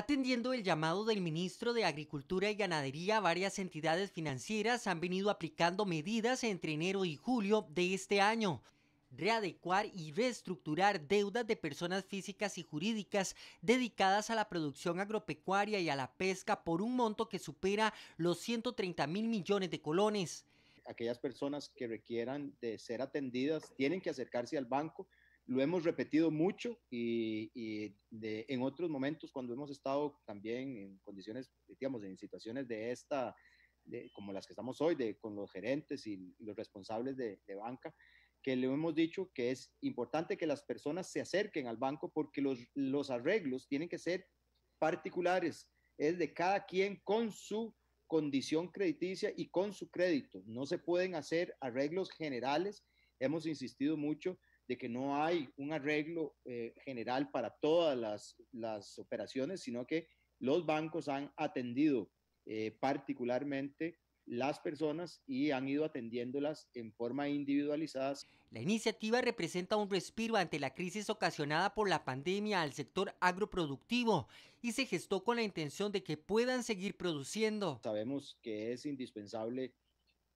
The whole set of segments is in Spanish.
Atendiendo el llamado del ministro de Agricultura y Ganadería, varias entidades financieras han venido aplicando medidas entre enero y julio de este año. Readecuar y reestructurar deudas de personas físicas y jurídicas dedicadas a la producción agropecuaria y a la pesca por un monto que supera los 130 mil millones de colones. Aquellas personas que requieran de ser atendidas tienen que acercarse al banco lo hemos repetido mucho y, en otros momentos cuando hemos estado también en condiciones, digamos, en situaciones de esta, como las que estamos hoy, de, con los gerentes y, los responsables de, de banca, que le hemos dicho que es importante que las personas se acerquen al banco porque los, los arreglos tienen que ser particulares, es de cada quien con su condición crediticia y con su crédito. No se pueden hacer arreglos generales. Hemos insistido mucho de que no hay un arreglo eh, general para todas las, operaciones, sino que los bancos han atendido eh, particularmente las personas y han ido atendiéndolas en forma individualizada. La iniciativa representa un respiro ante la crisis ocasionada por la pandemia al sector agroproductivo y se gestó con la intención de que puedan seguir produciendo. Sabemos que es indispensable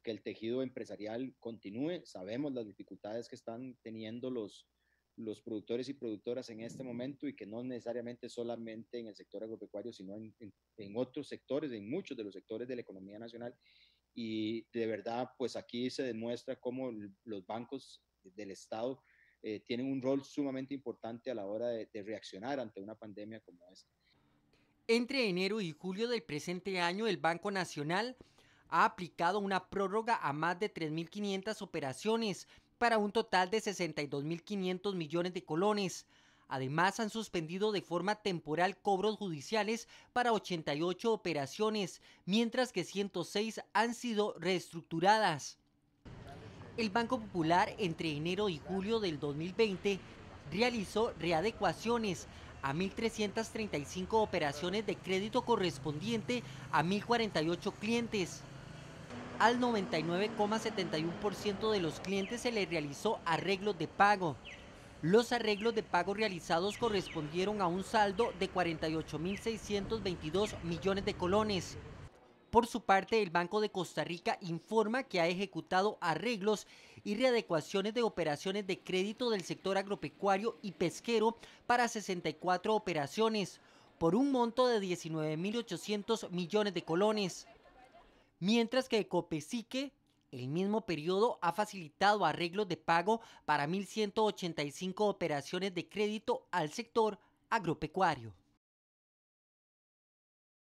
que el tejido empresarial continúe. Sabemos las dificultades que están teniendo los, los productores y productoras en este momento y que no necesariamente solamente en el sector agropecuario, sino en, otros sectores, en muchos de los sectores de la economía nacional. Y de verdad, pues aquí se demuestra cómo los bancos del Estado eh, tienen un rol sumamente importante a la hora de, de reaccionar ante una pandemia como esta. Entre enero y julio del presente año, el Banco Nacional ha aplicado una prórroga a más de 3.500 operaciones para un total de 62.500 millones de colones. Además, han suspendido de forma temporal cobros judiciales para 88 operaciones, mientras que 106 han sido reestructuradas. El Banco Popular entre enero y julio del 2020 realizó readecuaciones a 1.335 operaciones de crédito correspondiente a 1.048 clientes al 99,71% de los clientes se le realizó arreglos de pago. Los arreglos de pago realizados correspondieron a un saldo de 48.622 millones de colones. Por su parte, el Banco de Costa Rica informa que ha ejecutado arreglos y readecuaciones de operaciones de crédito del sector agropecuario y pesquero para 64 operaciones, por un monto de 19.800 millones de colones mientras que Copesique el mismo periodo ha facilitado arreglos de pago para 1.185 operaciones de crédito al sector agropecuario.